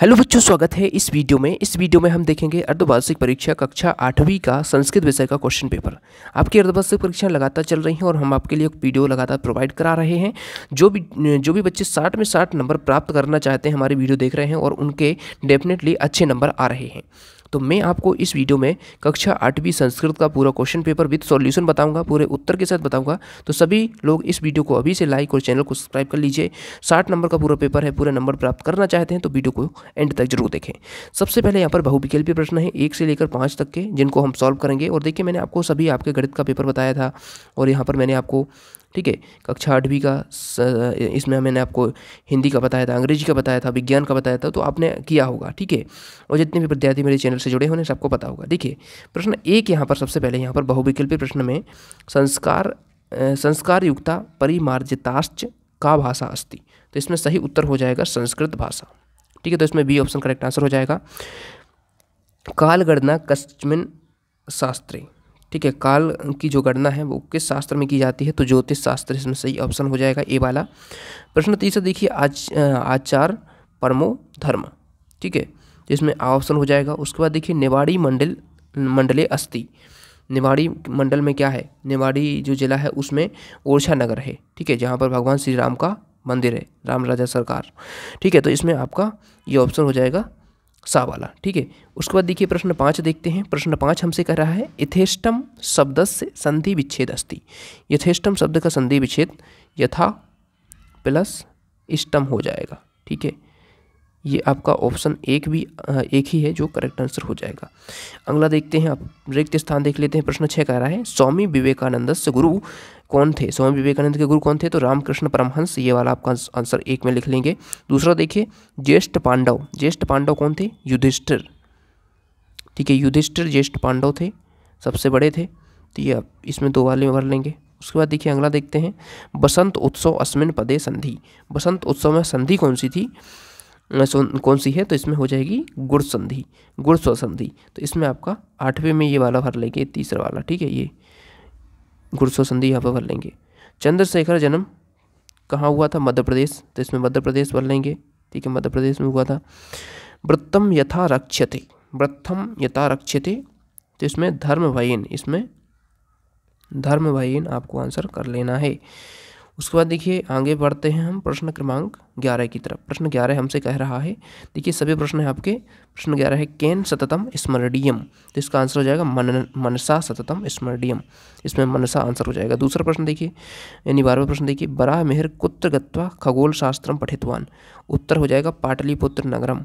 hello बच्चों स्वागत है इस वीडियो में इस वीडियो में हम देखेंगे अर्धवार्षिक परीक्षा कक्षा आठवीं का संस्कृत विषय का क्वेश्चन पेपर आपकी अर्धवार्षिक परीक्षा लगातार चल रही हैं और हम आपके लिए वीडियो लगातार प्रोवाइड करा रहे हैं जो भी जो भी बच्चे साठ में साठ नंबर प्राप्त करना चाहते हैं हमारी वीडियो देख रहे हैं और उनके डेफिनेटली अच्छे नंबर आ रहे हैं तो मैं आपको इस वीडियो में कक्षा आठवीं संस्कृत का पूरा क्वेश्चन पेपर विद सॉल्यूशन बताऊंगा पूरे उत्तर के साथ बताऊंगा तो सभी लोग इस वीडियो को अभी से लाइक और चैनल को सब्सक्राइब कर लीजिए साठ नंबर का पूरा पेपर है पूरा नंबर प्राप्त करना चाहते हैं तो वीडियो को एंड तक जरूर देखें सबसे पहले यहाँ पर बहुविकल्पी प्रश्न है एक से लेकर पाँच तक के जिनको हम सॉल्व करेंगे और देखिए मैंने आपको सभी आपके गणित का पेपर बताया था और यहाँ पर मैंने आपको ठीक है कक्षा आठवीं का इसमें मैंने आपको हिंदी का बताया था अंग्रेजी का बताया था विज्ञान का बताया था तो आपने किया होगा ठीक है और जितने भी विद्यार्थी मेरे चैनल से जुड़े होने सबको पता होगा देखिए प्रश्न एक यहाँ पर सबसे पहले यहाँ पर बहुविकल्पी प्रश्न में संस्कार संस्कार युक्ता परिमार्जिताश्च का भाषा अस्ति तो इसमें सही उत्तर हो जाएगा संस्कृत भाषा ठीक है तो इसमें बी ऑप्शन करेक्ट आंसर हो जाएगा कालगणना कस्मिन शास्त्री ठीक है काल की जो गणना है वो किस शास्त्र में की जाती है तो ज्योतिष शास्त्र इसमें सही ऑप्शन हो जाएगा ए वाला प्रश्न तीसरा देखिए आज आचार परमो धर्म ठीक है इसमें ऑप्शन हो जाएगा उसके बाद देखिए निवाड़ी मंडल मंडले अस्थि निवाड़ी मंडल में क्या है निवाड़ी जो जिला है उसमें ओरछा नगर है ठीक है जहाँ पर भगवान श्री राम का मंदिर है राम राजा सरकार ठीक है तो इसमें आपका ये ऑप्शन हो जाएगा सा वाला ठीक है उसके बाद देखिए प्रश्न पाँच देखते हैं प्रश्न पाँच हमसे कह रहा है यथेष्टम शब्द से संधि विच्छेद अस्ति यथेष्टम शब्द का संधि विच्छेद यथा प्लस इष्टम हो जाएगा ठीक है ये आपका ऑप्शन एक भी एक ही है जो करेक्ट आंसर हो जाएगा अगला देखते हैं आप रिक्त स्थान देख लेते हैं प्रश्न छः कह रहा है स्वामी विवेकानंद से गुरु कौन थे स्वामी विवेकानंद के गुरु कौन थे तो रामकृष्ण परमहंस ये वाला आपका आंसर एक में लिख लेंगे दूसरा देखिए ज्येष्ठ पांडव ज्येष्ठ पांडव कौन थे युधिष्ठिर ठीक है युधिष्ठिर ज्येष्ठ पांडव थे सबसे बड़े थे तो ये आप इसमें दो वाले भर लेंगे उसके बाद देखिए अगला देखते हैं बसंत उत्सव अस्मिन पदे संधि बसंत उत्सव में संधि कौन सी थी कौन सी है तो इसमें हो जाएगी गुड़ संधि गुड़ संधि तो इसमें आपका आठवें में ये वाला भर लेंगे तीसरा वाला ठीक है ये गुरसो संधि यहाँ पर भर लेंगे चंद्रशेखर जन्म कहाँ हुआ था मध्य प्रदेश तो इसमें मध्य प्रदेश भर लेंगे ठीक है मध्य प्रदेश में हुआ था वृत्तम यथा रक्षते वृत्तम यथा रक्षते तो इसमें धर्म इसमें धर्म आपको आंसर कर लेना है उसके बाद देखिए आगे बढ़ते हैं हम प्रश्न क्रमांक ग्यारह की तरफ प्रश्न ग्यारह हमसे कह रहा है देखिए सभी प्रश्न हैं आपके प्रश्न ग्यारह है केन सततम स्मरणीयम तो इसका आंसर हो जाएगा मन मनसा सततम स्मरणीयम इसमें मनसा आंसर हो जाएगा दूसरा प्रश्न देखिए यानी बारहवें प्रश्न देखिए बराह मेहर कुत्र गत्वा खगोल शास्त्रम पठितवान उत्तर हो जाएगा पाटलिपुत्र नगरम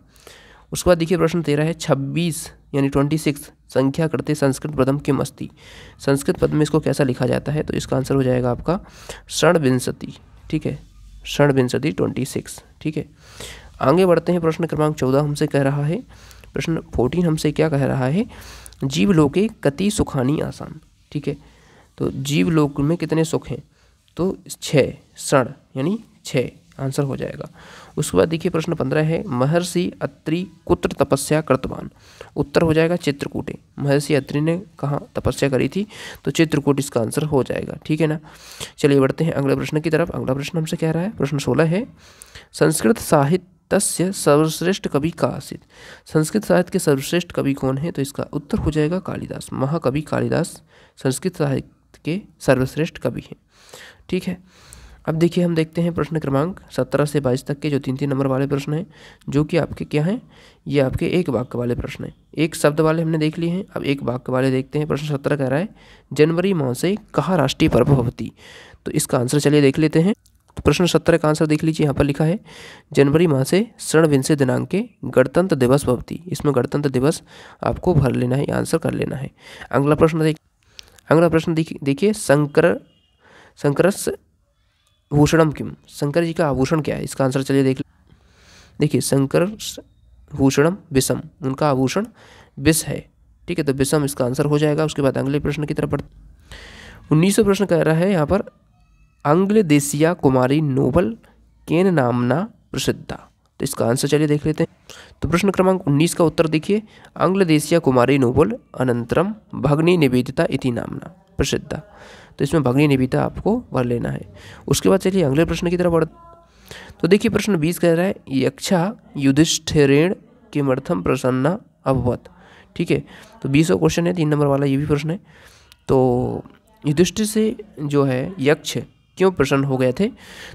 उसके बाद देखिए प्रश्न तेरह है छब्बीस यानी ट्वेंटी सिक्स संख्या करते संस्कृत पदम किम अस्ति संस्कृत पद में इसको कैसा लिखा जाता है तो इसका आंसर हो जाएगा आपका षणविंशति ठीक है षणविंशति ट्वेंटी सिक्स ठीक है आगे बढ़ते हैं प्रश्न क्रमांक चौदह हमसे कह रहा है प्रश्न फोर्टीन हमसे क्या कह रहा है जीव लोके कति सुखानी आसान ठीक है तो जीव लोक में कितने सुख हैं तो छः षण यानी छः आंसर हो जाएगा उसके बाद देखिए प्रश्न पंद्रह है महर्षि अत्रि कुत्र तपस्या कृतवान उत्तर हो जाएगा चित्रकूटे महर्षि अत्रि ने कहाँ तपस्या करी थी तो चित्रकूट इसका आंसर हो जाएगा ठीक है ना चलिए बढ़ते हैं अगले प्रश्न की तरफ अगला प्रश्न हमसे कह रहा है प्रश्न सोलह है संस्कृत साहित्य तस्य सर्वश्रेष्ठ कवि का आसित संस्कृत साहित्य के सर्वश्रेष्ठ कवि कौन है तो इसका उत्तर हो जाएगा कालिदास महाकवि कालिदास संस्कृत साहित्य के सर्वश्रेष्ठ कवि हैं ठीक है अब देखिए हम देखते हैं प्रश्न क्रमांक सत्रह से बाईस तक के जो तीन तीन नंबर वाले प्रश्न हैं जो कि आपके क्या हैं ये आपके एक वाक्य वाले प्रश्न हैं एक शब्द वाले हमने देख लिए हैं अब एक वाक्य वाले देखते हैं प्रश्न सत्रह कह रहा है जनवरी माह से कहाँ राष्ट्रीय पर्व होती तो इसका आंसर चलिए देख लेते हैं तो प्रश्न सत्रह का आंसर देख लीजिए यहाँ पर लिखा है जनवरी माह से सरणविंसे दिनांक के गणतंत्र दिवस भवती इसमें गणतंत्र दिवस आपको भर लेना है आंसर कर लेना है अगला प्रश्न देख अगला प्रश्न देखिए संकर संक्रस भूषणम किम शंकर जी का आभूषण क्या है इसका आंसर चलिए देख देखिए शंकर भूषणम विषम उनका आभूषण विष है ठीक है तो विषम इसका आंसर हो जाएगा उसके बाद अगले प्रश्न की तरफ बढ़ते उन्नीसवें प्रश्न कह रहा है यहाँ पर अंग्ल देशिया कुमारी नोबल केन नामना प्रसिद्धा तो इसका आंसर चलिए देख लेते हैं तो प्रश्न क्रमांक 19 का उत्तर देखिए अंग्ल देसिया कुमारी नोबल अनंतरम भग्नि निवेदिता इति नामना प्रसिद्धा तो इसमें भगनी निविदा आपको भर लेना है उसके बाद चलिए अगले प्रश्न की तरफ बढ़ तो देखिए प्रश्न बीस कह रहा है यक्षा युधिष्ठिरेण किमर्थम प्रसन्ना अभवत ठीक है तो बीसों क्वेश्चन है तीन नंबर वाला ये भी प्रश्न है तो युधिष्ठिर से जो है यक्ष क्यों प्रसन्न हो गए थे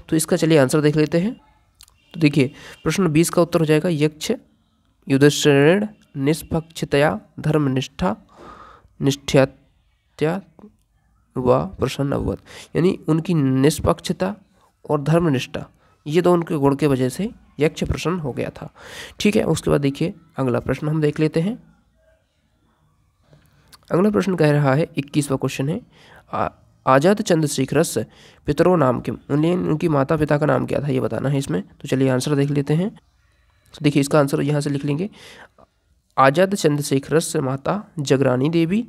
तो इसका चलिए आंसर देख लेते हैं तो देखिए प्रश्न बीस का उत्तर हो जाएगा यक्ष युधिष्ठिरण निष्पक्षतया धर्मनिष्ठा निष्ठ्यात्या व प्रसन्न अवत यानी उनकी निष्पक्षता और धर्मनिष्ठा ये दो उनके गुण के वजह से यक्ष प्रसन्न हो गया था ठीक है उसके बाद देखिए अगला प्रश्न हम देख लेते हैं अगला प्रश्न कह रहा है इक्कीसवा क्वेश्चन है आ, आजाद से पितरों नाम के उन्हें उनकी माता पिता का नाम क्या था ये बताना है इसमें तो चलिए आंसर देख लेते हैं तो देखिए इसका आंसर यहाँ से लिख लेंगे आजाद चंद्रशेखरस माता जगरानी देवी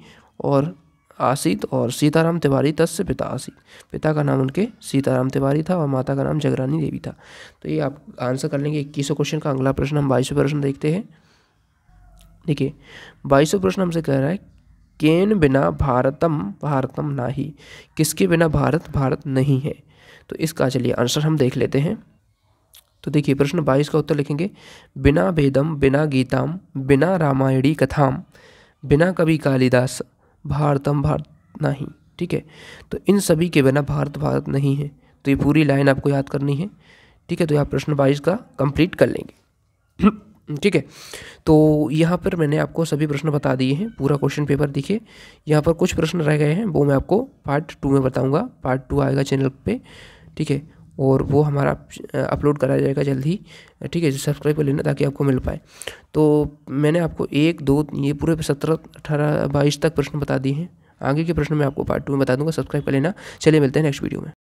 और आसीत और सीताराम तिवारी तस्य पिता आसीत पिता का नाम उनके सीताराम तिवारी था और माता का नाम जगरानी देवी था तो ये आप आंसर कर लेंगे इक्कीसों क्वेश्चन का अगला प्रश्न हम बाईसवें प्रश्न देखते हैं देखिए बाईसवें प्रश्न हमसे कह रहा है केन बिना भारतम भारतम ना ही किसके बिना भारत भारत नहीं है तो इसका चलिए आंसर हम देख लेते हैं तो देखिए प्रश्न बाईस का उत्तर लिखेंगे बिना भेदम बिना गीताम बिना रामायणी कथाम बिना कवि कालिदास भारतम भारत नहीं ठीक है तो इन सभी के बिना भारत भारत नहीं है तो ये पूरी लाइन आपको याद करनी है ठीक है तो यहाँ प्रश्न बाईस का कंप्लीट कर लेंगे ठीक है तो यहाँ पर मैंने आपको सभी प्रश्न बता दिए हैं पूरा क्वेश्चन पेपर देखिए यहाँ पर कुछ प्रश्न रह गए हैं वो मैं आपको पार्ट टू में बताऊँगा पार्ट टू आएगा चैनल पर ठीक है और वो हमारा अपलोड कराया जाएगा जल्द ही ठीक है सब्सक्राइब कर लेना ताकि आपको मिल पाए तो मैंने आपको एक दो ये पूरे सत्रह अठारह बाईस तक प्रश्न बता दिए हैं आगे के प्रश्न मैं आपको पार्ट टू में बता दूंगा सब्सक्राइब कर लेना चलिए मिलते हैं नेक्स्ट वीडियो में